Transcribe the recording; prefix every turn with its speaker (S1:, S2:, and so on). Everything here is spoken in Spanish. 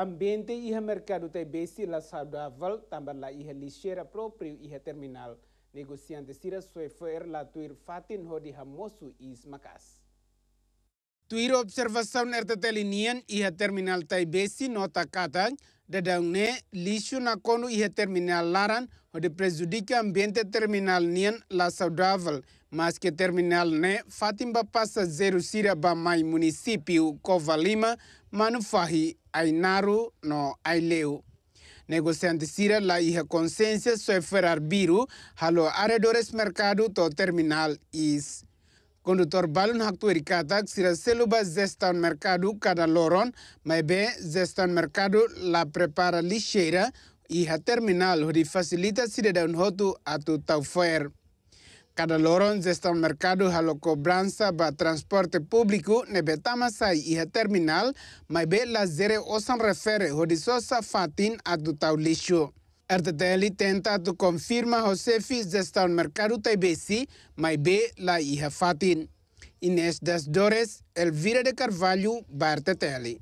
S1: ambiente iha mercado te besi la saudável, também la iha lixeira próprio iha terminal. Negociante sira suefer la tuir fatin hodi hamosu is makas. Tuir observação ertetelinian iha terminal taibesi nota katang, dadangné lixo na kono iha terminal laran de prejudica ambiente terminal nian la saudável, mas que terminal né fatin passa zero sira ba mai município Cova Lima, manufahi ai naru no ai leu. Negociante sira la hija conciencia soy ferar biru halo arredores mercado to terminal is. Conductor balun haktu Katak sira seluba zestan mercado cada loron zesta zestan mercado la prepara lixeira hija terminal hori facilita sira daun hotu atu taufer. Cada lorón está mercado a la cobranza para transporte público nebetama sai y terminal, ve la zere osan refere horizosa fatin a tu taulisho. RTTL tenta tu confirma Josefis desde el mercado Taibesi, ve la hija fatin. Inés das Dores, Elvira de Carvalho, Bartetelli.